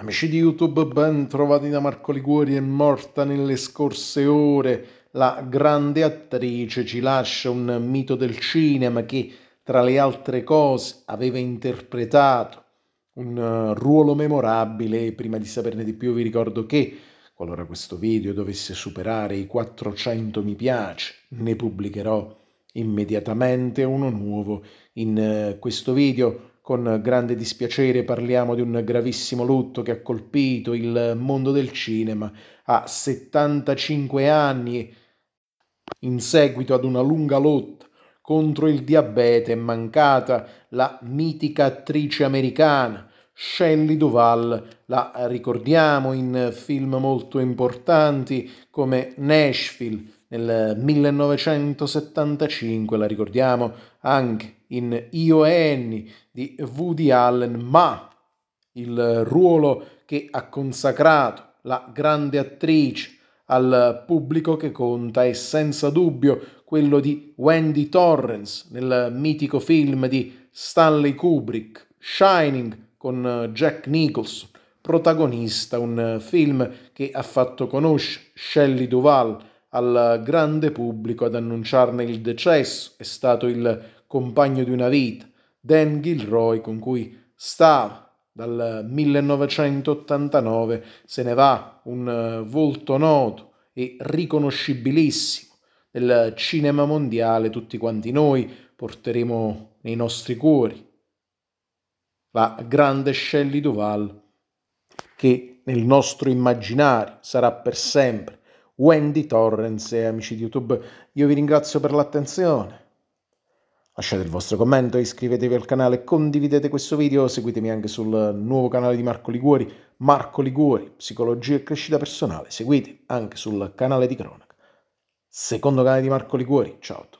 Amici di YouTube, ben trovati da Marco Liguori, è morta nelle scorse ore. La grande attrice ci lascia un mito del cinema che, tra le altre cose, aveva interpretato un eh, ruolo memorabile. Prima di saperne di più vi ricordo che, qualora questo video dovesse superare i 400 mi piace, ne pubblicherò immediatamente uno nuovo. In eh, questo video con grande dispiacere parliamo di un gravissimo lutto che ha colpito il mondo del cinema a 75 anni in seguito ad una lunga lotta contro il diabete è mancata la mitica attrice americana Shelley Duvall, la ricordiamo in film molto importanti come Nashville, nel 1975 la ricordiamo anche in Io e Annie di Woody Allen, ma il ruolo che ha consacrato la grande attrice al pubblico che conta è senza dubbio quello di Wendy Torrens nel mitico film di Stanley Kubrick, Shining con Jack Nicholson, protagonista un film che ha fatto conoscere Shelley Duvall al grande pubblico ad annunciarne il decesso è stato il compagno di una vita, Dan Gilroy, con cui stava dal 1989, se ne va un eh, volto noto e riconoscibilissimo del cinema mondiale, tutti quanti noi porteremo nei nostri cuori. La grande Shelley Duval, che nel nostro immaginario sarà per sempre Wendy Torrens e amici di YouTube, io vi ringrazio per l'attenzione. Lasciate il vostro commento, iscrivetevi al canale, condividete questo video, seguitemi anche sul nuovo canale di Marco Liguori, Marco Liguori, Psicologia e Crescita Personale. Seguite anche sul canale di Cronaca. Secondo canale di Marco Liguori, ciao a tutti.